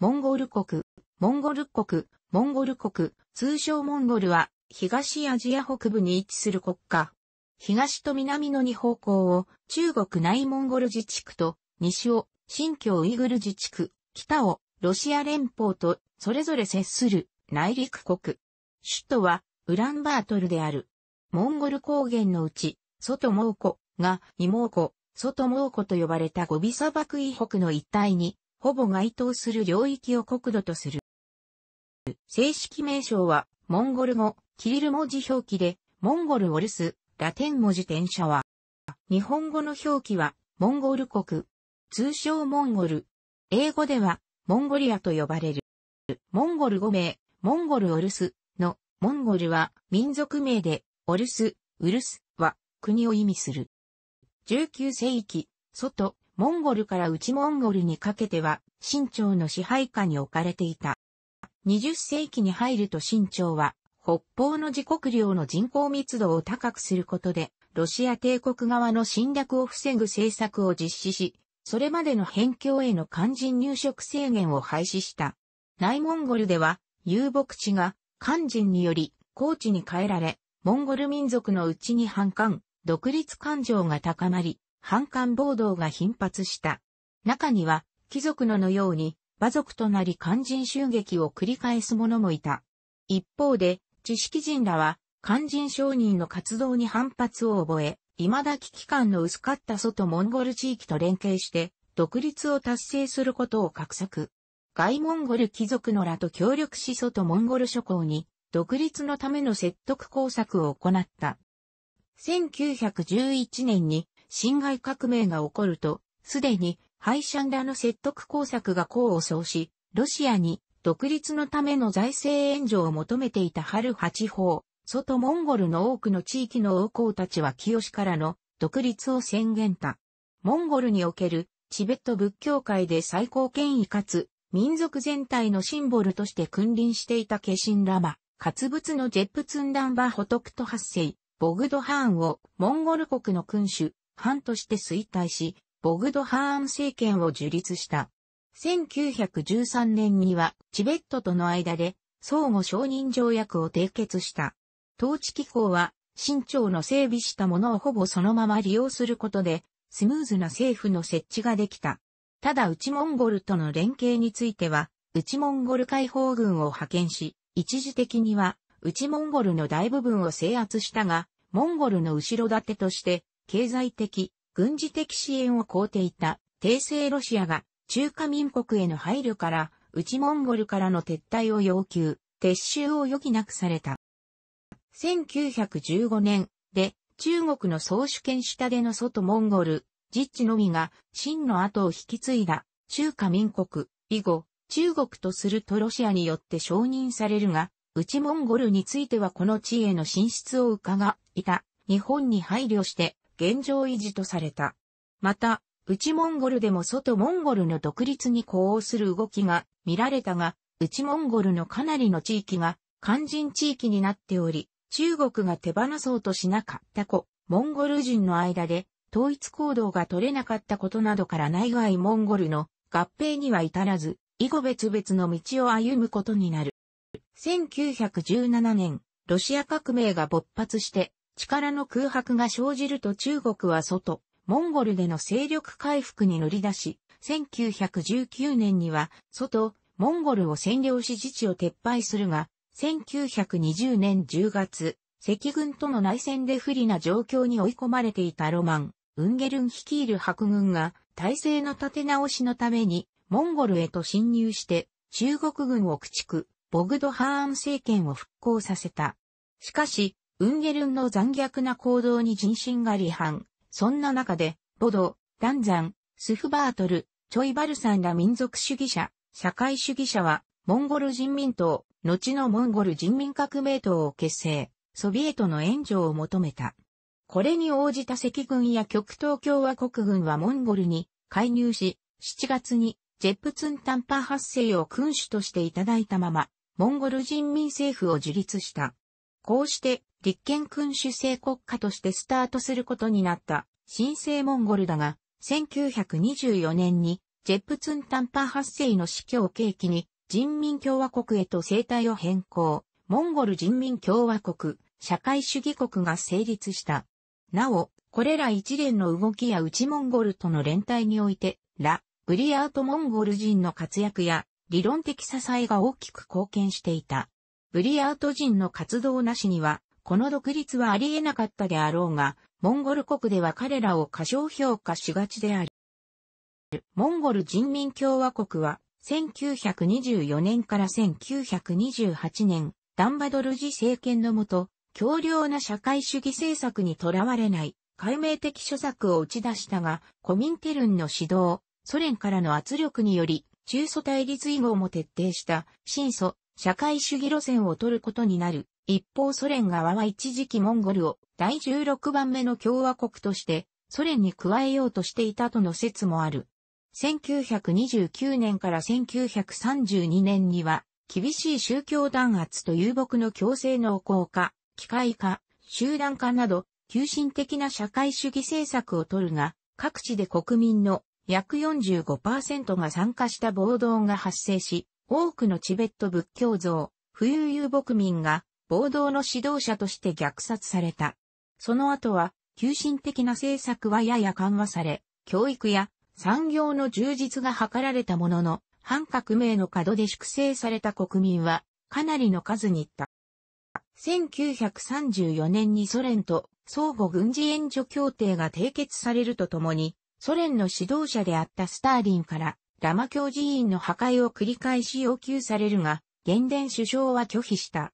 モンゴル国、モンゴル国、モンゴル国、通称モンゴルは、東アジア北部に位置する国家。東と南の二方向を、中国内モンゴル自治区と、西を、新疆ウイグル自治区、北を、ロシア連邦と、それぞれ接する、内陸国。首都は、ウランバートルである。モンゴル高原のうち、外蒙古が、イ蒙古、外蒙古と呼ばれたゴビ砂漠以北の一帯に、ほぼ該当する領域を国土とする。正式名称は、モンゴル語、キリル文字表記で、モンゴルオルス、ラテン文字転写は、日本語の表記は、モンゴル国、通称モンゴル。英語では、モンゴリアと呼ばれる。モンゴル語名、モンゴルオルスの、モンゴルは民族名で、オルス、ウルスは国を意味する。19世紀、外、モンゴルから内モンゴルにかけては、清朝の支配下に置かれていた。20世紀に入ると清朝は、北方の自国領の人口密度を高くすることで、ロシア帝国側の侵略を防ぐ政策を実施し、それまでの辺境への肝心入植制限を廃止した。内モンゴルでは、遊牧地が肝心により高地に変えられ、モンゴル民族のうちに反感、独立感情が高まり、反感暴動が頻発した。中には、貴族ののように、馬族となり肝心襲撃を繰り返す者もいた。一方で、知識人らは、肝心商人の活動に反発を覚え、未だ危機感の薄かった外モンゴル地域と連携して、独立を達成することを画策。外モンゴル貴族のらと協力し外モンゴル諸侯に、独立のための説得工作を行った。1911年に侵害革命が起こると、すでに、ハイシャンダの説得工作が功を奏し、ロシアに独立のための財政援助を求めていた春八方、外モンゴルの多くの地域の王侯たちは清からの独立を宣言た。モンゴルにおけるチベット仏教界で最高権威かつ民族全体のシンボルとして君臨していた化身ラマ、活物のジェップツンダンバホトクト発生ボグドハーンをモンゴル国の君主、藩として衰退し、ボグドハーン政権を樹立した。1913年にはチベットとの間で相互承認条約を締結した。統治機構は新朝の整備したものをほぼそのまま利用することでスムーズな政府の設置ができた。ただ内モンゴルとの連携については内モンゴル解放軍を派遣し、一時的には内モンゴルの大部分を制圧したが、モンゴルの後ろ盾として経済的、軍事的支援を肯定ていた、帝政ロシアが、中華民国への配慮から、内モンゴルからの撤退を要求、撤収を余儀なくされた。1915年で、中国の総主権下での外モンゴル、実地のみが、真の後を引き継いだ、中華民国、以後、中国とするとロシアによって承認されるが、内モンゴルについてはこの地への進出を伺いた、日本に配慮して、現状維持とされた。また、内モンゴルでも外モンゴルの独立に呼応する動きが見られたが、内モンゴルのかなりの地域が肝心地域になっており、中国が手放そうとしなかった子、モンゴル人の間で統一行動が取れなかったことなどから内外モンゴルの合併には至らず、以後別々の道を歩むことになる。1917年、ロシア革命が勃発して、力の空白が生じると中国は外、モンゴルでの勢力回復に乗り出し、1919年には外、モンゴルを占領し自治を撤廃するが、1920年10月、赤軍との内戦で不利な状況に追い込まれていたロマン、ウンゲルン率いる白軍が体制の立て直しのためにモンゴルへと侵入して中国軍を駆逐、ボグドハーン政権を復興させた。しかし、ウンゲルンの残虐な行動に人心が離反。そんな中で、ボド、ダンザン、スフバートル、チョイバルさんら民族主義者、社会主義者は、モンゴル人民党、後のモンゴル人民革命党を結成、ソビエトの援助を求めた。これに応じた赤軍や極東共和国軍はモンゴルに介入し、7月にジェップツンタンパ発生を君主としていただいたまま、モンゴル人民政府を樹立した。こうして、立憲君主制国家としてスタートすることになった新生モンゴルだが、1924年にジェップツンタンパ発生の死去を契機に人民共和国へと生態を変更、モンゴル人民共和国、社会主義国が成立した。なお、これら一連の動きや内モンゴルとの連帯において、ラ、ブリアートモンゴル人の活躍や理論的支えが大きく貢献していた。ブリアート人の活動なしには、この独立はありえなかったであろうが、モンゴル国では彼らを過小評価しがちである。モンゴル人民共和国は、1924年から1928年、ダンバドルジ政権のもと、強量な社会主義政策にとらわれない、解明的諸策を打ち出したが、コミンテルンの指導、ソ連からの圧力により、中祖対立以後も徹底した、新祖、社会主義路線を取ることになる、一方ソ連側は一時期モンゴルを第16番目の共和国としてソ連に加えようとしていたとの説もある。1929年から1932年には厳しい宗教弾圧と遊牧の強制の行化、機械化、集団化など、急進的な社会主義政策を取るが、各地で国民の約45%が参加した暴動が発生し、多くのチベット仏教像、富裕遊牧民が暴動の指導者として虐殺された。その後は、急進的な政策はやや緩和され、教育や産業の充実が図られたものの、反革命の角で粛清された国民は、かなりの数にいった。1934年にソ連と相互軍事援助協定が締結されるとともに、ソ連の指導者であったスターリンから、ラマ教寺院の破壊を繰り返し要求されるが、現伝首相は拒否した。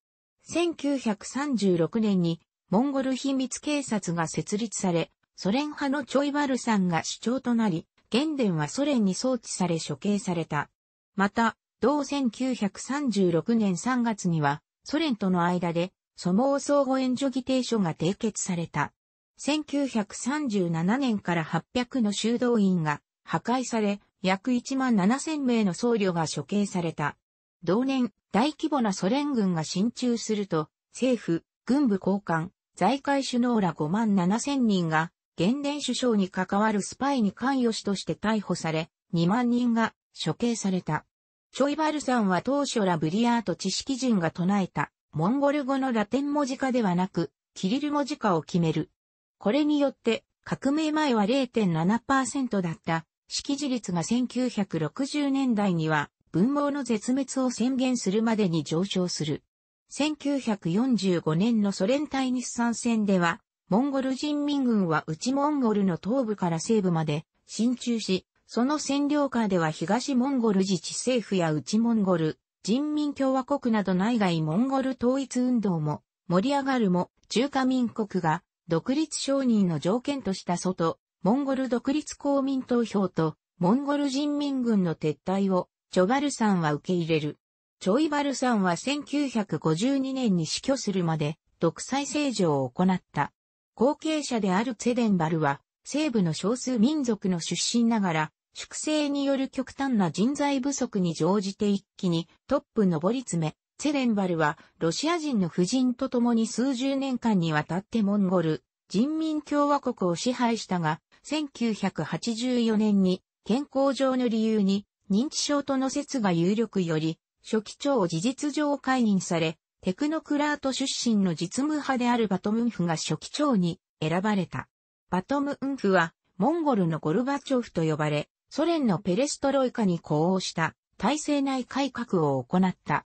1936年にモンゴル秘密警察が設立され、ソ連派のチョイバルさんが主張となり、原電はソ連に送致され処刑された。また、同1936年3月には、ソ連との間で、ソモー相互援助議定書が締結された。1937年から800の修道院が破壊され、約1万7000名の僧侶が処刑された。同年、大規模なソ連軍が進駐すると、政府、軍部高官、財界首脳ら5万7千人が、現伝首相に関わるスパイに関与しとして逮捕され、2万人が処刑された。チョイバルさんは当初ラブリアート知識人が唱えた、モンゴル語のラテン文字化ではなく、キリル文字化を決める。これによって、革命前は0.7%だった、識字率が1960年代には文盲の絶滅を宣言するまでに上昇する。1945年のソ連対日産戦では、モンゴル人民軍は内モンゴルの東部から西部まで進駐し、その占領下では東モンゴル自治政府や内モンゴル、人民共和国など内外モンゴル統一運動も盛り上がるも中華民国が独立承認の条件とした外、モンゴル独立公民投票とモンゴル人民軍の撤退をチョバルさんは受け入れる。チョイバルさんは1952年に死去するまで独裁政治を行った。後継者であるツェデンバルは西部の少数民族の出身ながら粛清による極端な人材不足に乗じて一気にトップ上り詰め、ツェデンバルはロシア人の夫人と共に数十年間にわたってモンゴル人民共和国を支配したが、1984年に健康上の理由に認知症との説が有力より、初期長を事実上解任され、テクノクラート出身の実務派であるバトムンフが初期長に選ばれた。バトムンフは、モンゴルのゴルバチョフと呼ばれ、ソ連のペレストロイカに呼応した体制内改革を行った。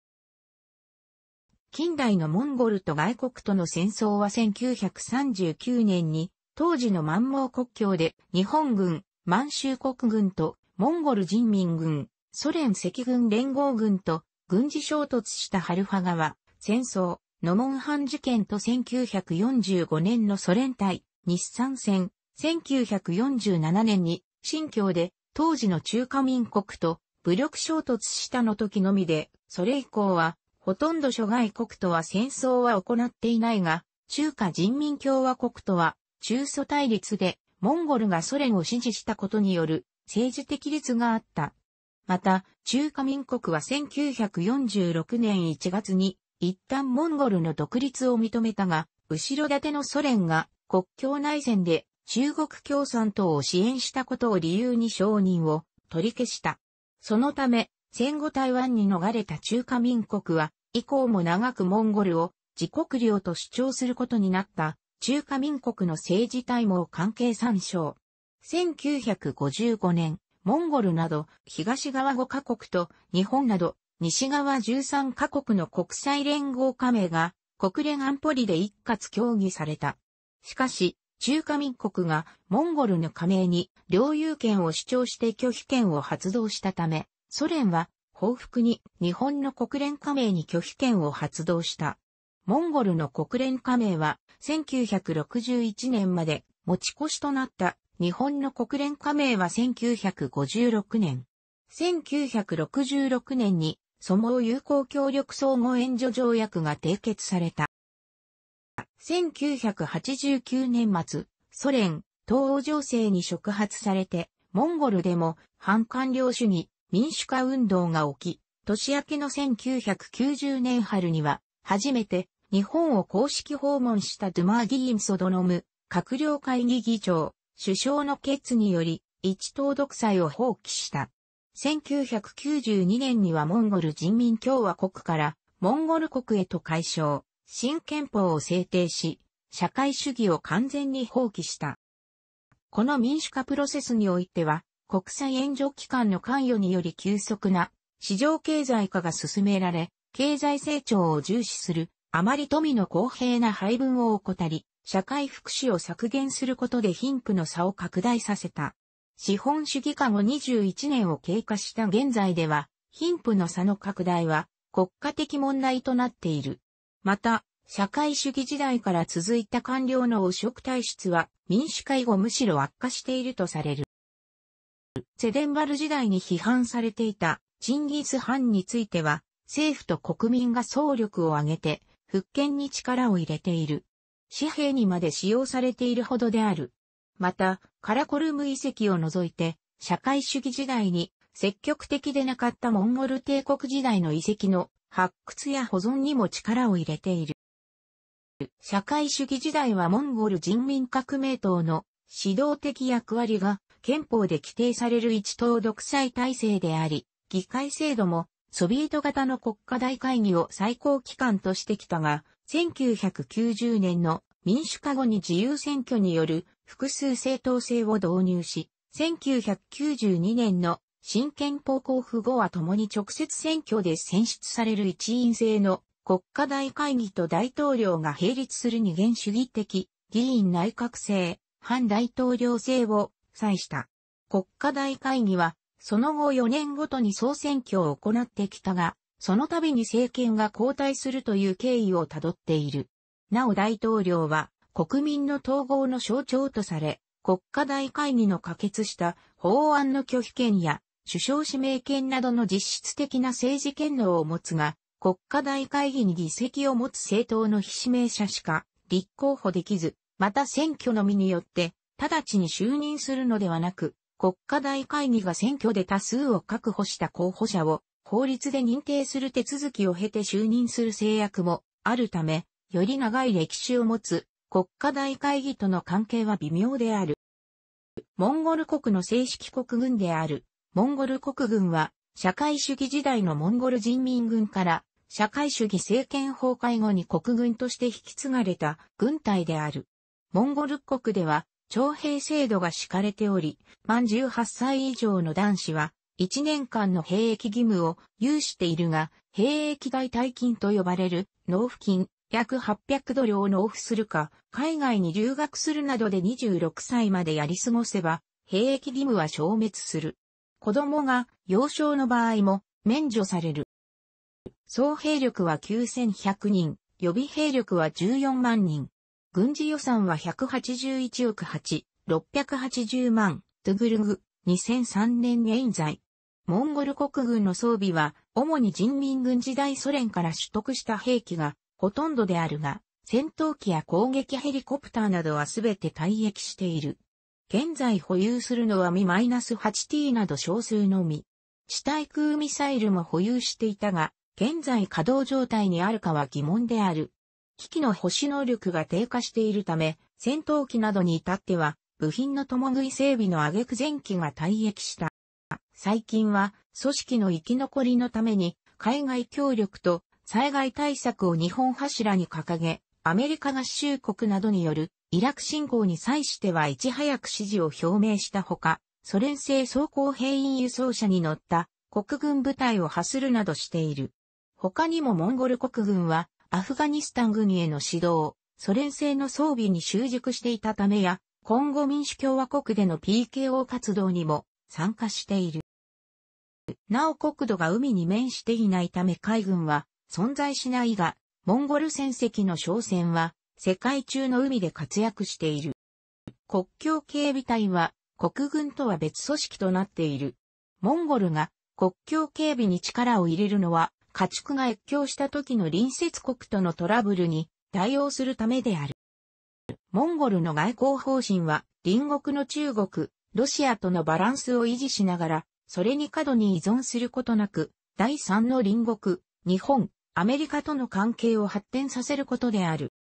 近代のモンゴルと外国との戦争は1939年に、当時の満蒙国境で日本軍、満州国軍とモンゴル人民軍、ソ連赤軍連合軍と軍事衝突したハルファ川、戦争、ノモンハン事件と1945年のソ連対日産戦、1947年に新疆で当時の中華民国と武力衝突したの時のみで、それ以降はほとんど諸外国とは戦争は行っていないが、中華人民共和国とは中祖対立でモンゴルがソ連を支持したことによる政治的率があった。また、中華民国は1946年1月に一旦モンゴルの独立を認めたが、後ろ盾のソ連が国境内戦で中国共産党を支援したことを理由に承認を取り消した。そのため、戦後台湾に逃れた中華民国は、以降も長くモンゴルを自国領と主張することになった中華民国の政治体も関係参照。1955年、モンゴルなど東側5カ国と日本など西側13カ国の国際連合加盟が国連安保理で一括協議された。しかし、中華民国がモンゴルの加盟に領有権を主張して拒否権を発動したため、ソ連は報復に日本の国連加盟に拒否権を発動した。モンゴルの国連加盟は1961年まで持ち越しとなった日本の国連加盟は1956年。1966年に、ソモー友好協力相互援助条約が締結された。1989年末、ソ連、東欧情勢に触発されて、モンゴルでも反官僚主義、民主化運動が起き、年明けの1990年春には、初めて日本を公式訪問したドゥマーーン・ソドノム、閣僚会議議長、首相の決により、一党独裁を放棄した。1992年にはモンゴル人民共和国からモンゴル国へと解消、新憲法を制定し、社会主義を完全に放棄した。この民主化プロセスにおいては、国際援助機関の関与により急速な市場経済化が進められ、経済成長を重視する、あまり富の公平な配分を怠り、社会福祉を削減することで貧富の差を拡大させた。資本主義化後21年を経過した現在では、貧富の差の拡大は国家的問題となっている。また、社会主義時代から続いた官僚の汚職体質は民主化以後むしろ悪化しているとされる。セデンバル時代に批判されていたチンギス・ハンについては、政府と国民が総力を挙げて、復権に力を入れている。紙幣にまで使用されているほどである。また、カラコルム遺跡を除いて、社会主義時代に積極的でなかったモンゴル帝国時代の遺跡の発掘や保存にも力を入れている。社会主義時代はモンゴル人民革命党の指導的役割が憲法で規定される一党独裁体制であり、議会制度もソビエト型の国家大会議を最高機関としてきたが、1990年の民主化後に自由選挙による複数政党制を導入し、1992年の新憲法交付後は共に直接選挙で選出される一員制の国家大会議と大統領が並立する二元主義的議員内閣制、反大統領制を採した。国家大会議はその後4年ごとに総選挙を行ってきたが、その度に政権が交代するという経緯をたどっている。なお大統領は国民の統合の象徴とされ、国家大会議の可決した法案の拒否権や首相指名権などの実質的な政治権能を持つが、国家大会議に議席を持つ政党の非指名者しか立候補できず、また選挙のみによって直ちに就任するのではなく、国家大会議が選挙で多数を確保した候補者を法律で認定する手続きを経て就任する制約もあるため、より長い歴史を持つ国家大会議との関係は微妙である。モンゴル国の正式国軍である、モンゴル国軍は、社会主義時代のモンゴル人民軍から、社会主義政権崩壊後に国軍として引き継がれた軍隊である。モンゴル国では、徴兵制度が敷かれており、満18歳以上の男子は、1年間の兵役義務を有しているが、兵役代大金と呼ばれる納付金約800ドルを納付するか、海外に留学するなどで26歳までやり過ごせば、兵役義務は消滅する。子供が幼少の場合も免除される。総兵力は9100人、予備兵力は14万人。軍事予算は181億8、680万、トゥグルグ、2003年現在。モンゴル国軍の装備は、主に人民軍時代ソ連から取得した兵器がほとんどであるが、戦闘機や攻撃ヘリコプターなどはすべて退役している。現在保有するのはミ -8T など少数のみ。地対空ミサイルも保有していたが、現在稼働状態にあるかは疑問である。機器の保守能力が低下しているため、戦闘機などに至っては、部品の共食い整備の挙句前期が退役した。最近は組織の生き残りのために海外協力と災害対策を日本柱に掲げ、アメリカ合衆国などによるイラク侵攻に際してはいち早く支持を表明したほか、ソ連製装甲兵員輸送車に乗った国軍部隊を発するなどしている。他にもモンゴル国軍はアフガニスタン軍への指導、ソ連製の装備に習熟していたためや、今後民主共和国での PKO 活動にも参加している。なお国土が海に面していないため海軍は存在しないが、モンゴル戦績の商船は世界中の海で活躍している。国境警備隊は国軍とは別組織となっている。モンゴルが国境警備に力を入れるのは、家畜が越境した時の隣接国とのトラブルに対応するためである。モンゴルの外交方針は、隣国の中国、ロシアとのバランスを維持しながら、それに過度に依存することなく、第三の隣国、日本、アメリカとの関係を発展させることである。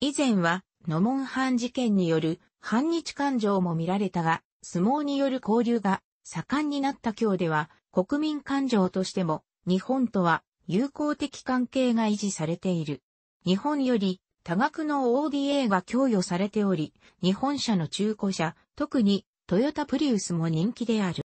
以前は、ノモンハン事件による反日感情も見られたが、相撲による交流が盛んになった今日では、国民感情としても、日本とは友好的関係が維持されている。日本より多額の ODA が供与されており、日本車の中古車、特にトヨタプリウスも人気である。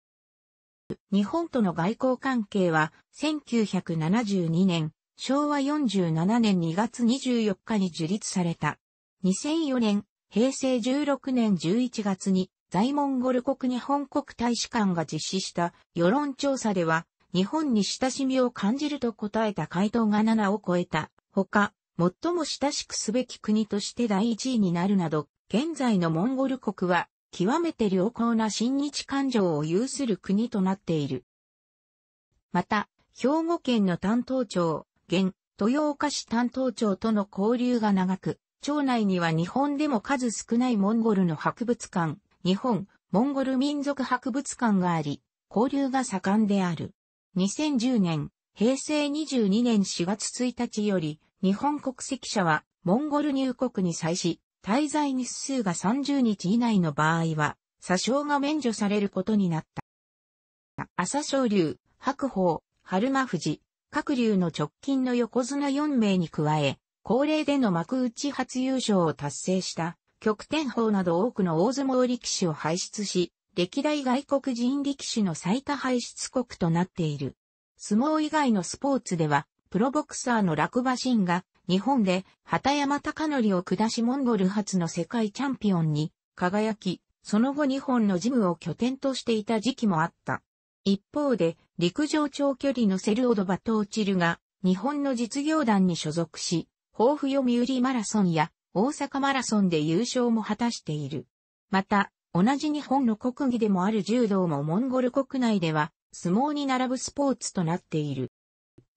日本との外交関係は、1972年、昭和47年2月24日に樹立された。2004年、平成16年11月に、在モンゴル国日本国大使館が実施した世論調査では、日本に親しみを感じると答えた回答が7を超えた。ほか、最も親しくすべき国として第1位になるなど、現在のモンゴル国は極めて良好な親日感情を有する国となっている。また、兵庫県の担当庁、現、豊岡市担当庁との交流が長く、町内には日本でも数少ないモンゴルの博物館、日本、モンゴル民族博物館があり、交流が盛んである。2010年、平成22年4月1日より、日本国籍者は、モンゴル入国に際し、滞在日数が30日以内の場合は、詐称が免除されることになった。朝昇竜、白鵬、春馬富士、各竜の直近の横綱4名に加え、高齢での幕内初優勝を達成した、極天鵬など多くの大相撲力士を輩出し、歴代外国人力士の最多輩出国となっている。相撲以外のスポーツでは、プロボクサーの落馬シンが日本で畑山隆則を下しモンゴル初の世界チャンピオンに輝き、その後日本のジムを拠点としていた時期もあった。一方で、陸上長距離のセルオドバトーチルが、日本の実業団に所属し、豊富読売マラソンや大阪マラソンで優勝も果たしている。また、同じ日本の国技でもある柔道もモンゴル国内では相撲に並ぶスポーツとなっている。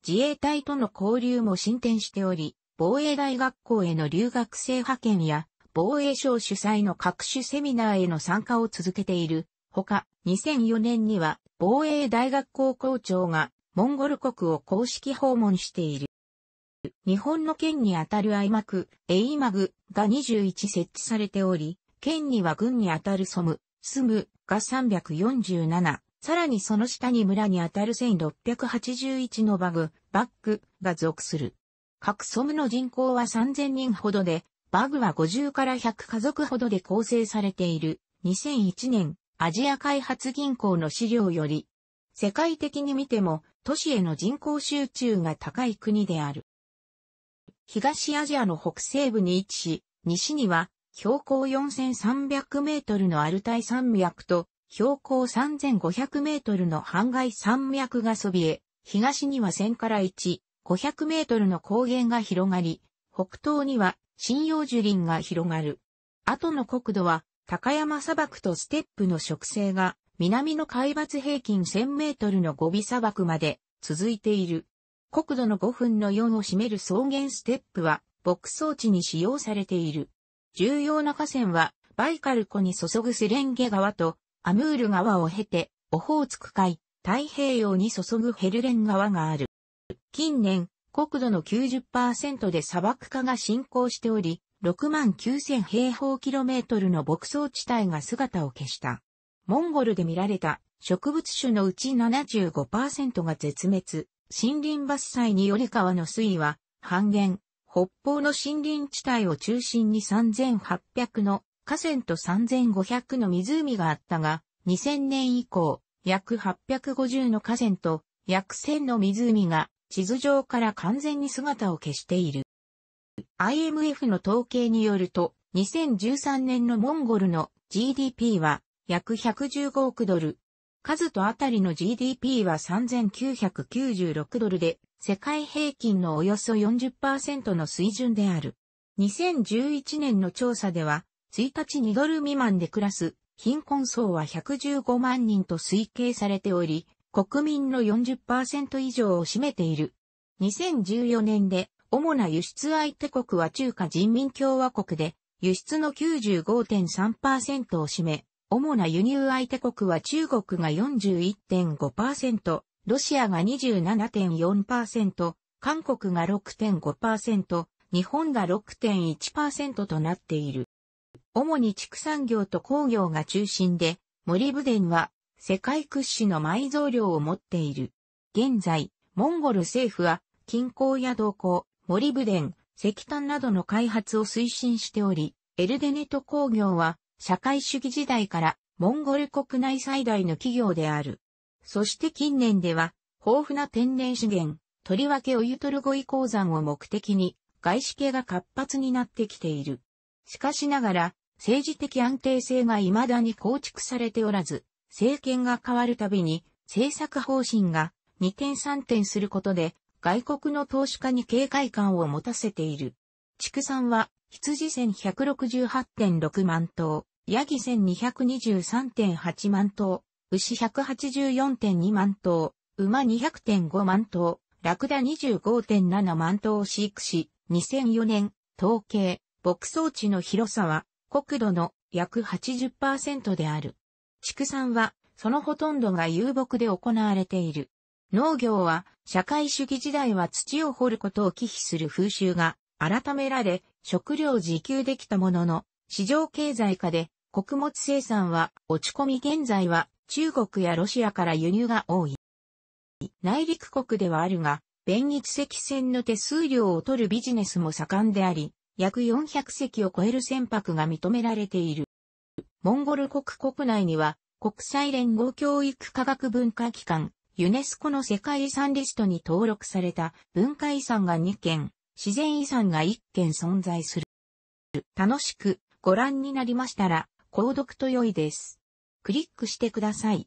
自衛隊との交流も進展しており、防衛大学校への留学生派遣や、防衛省主催の各種セミナーへの参加を続けている。ほか、2004年には、防衛大学校校長が、モンゴル国を公式訪問している。日本の県にあたるアイマク、エイマグが21設置されており、県には軍にあたるソム、スムが347、さらにその下に村にあたる1681のバグ、バックが属する。各ソムの人口は3000人ほどで、バグは50から100家族ほどで構成されている。2001年、アジア開発銀行の資料より、世界的に見ても都市への人口集中が高い国である。東アジアの北西部に位置し、西には標高4300メートルのアルタイ山脈と標高3500メートルのハンガイ山脈がそびえ、東には1000から1、500メートルの高原が広がり、北東には針葉樹林が広がる。後の国土は高山砂漠とステップの植生が南の海抜平均1000メートルのゴビ砂漠まで続いている。国土の5分の4を占める草原ステップは牧草地に使用されている。重要な河川はバイカル湖に注ぐセレンゲ川とアムール川を経てオホーツク海、太平洋に注ぐヘルレン川がある。近年、国土の90%で砂漠化が進行しており、6万9000平方キロメートルの牧草地帯が姿を消した。モンゴルで見られた植物種のうち75%が絶滅、森林伐採により川の水位は半減、北方の森林地帯を中心に3800の河川と3500の湖があったが、2000年以降、約850の河川と約1000の湖が地図上から完全に姿を消している。IMF の統計によると、2013年のモンゴルの GDP は約115億ドル。数とあたりの GDP は3996ドルで、世界平均のおよそ40%の水準である。2011年の調査では、1日2ドル未満で暮らす貧困層は115万人と推計されており、国民の40%以上を占めている。2014年で主な輸出相手国は中華人民共和国で輸出の95.3%を占め、主な輸入相手国は中国が41.5%、ロシアが27.4%、韓国が6.5%、日本が6.1%となっている。主に畜産業と工業が中心で、森武電は世界屈指の埋蔵量を持っている。現在、モンゴル政府は、近郊や動向、森デン、石炭などの開発を推進しており、エルデネト工業は、社会主義時代から、モンゴル国内最大の企業である。そして近年では、豊富な天然資源、とりわけオユトルゴイ鉱山を目的に、外資系が活発になってきている。しかしながら、政治的安定性が未だに構築されておらず、政権が変わるたびに政策方針が二転三転することで外国の投資家に警戒感を持たせている。畜産は羊1168.6万頭、ヤギ1223.8万頭、牛184.2万頭、馬200.5万頭、ラクダ25.7万頭を飼育し、2004年、統計、牧草地の広さは国土の約80%である。畜産は、そのほとんどが遊牧で行われている。農業は、社会主義時代は土を掘ることを忌避する風習が、改められ、食料自給できたものの、市場経済化で、穀物生産は落ち込み現在は、中国やロシアから輸入が多い。内陸国ではあるが、便日赤船の手数料を取るビジネスも盛んであり、約400隻を超える船舶が認められている。モンゴル国国内には、国際連合教育科学文化機関、ユネスコの世界遺産リストに登録された文化遺産が2件、自然遺産が1件存在する。楽しくご覧になりましたら、購読と良いです。クリックしてください。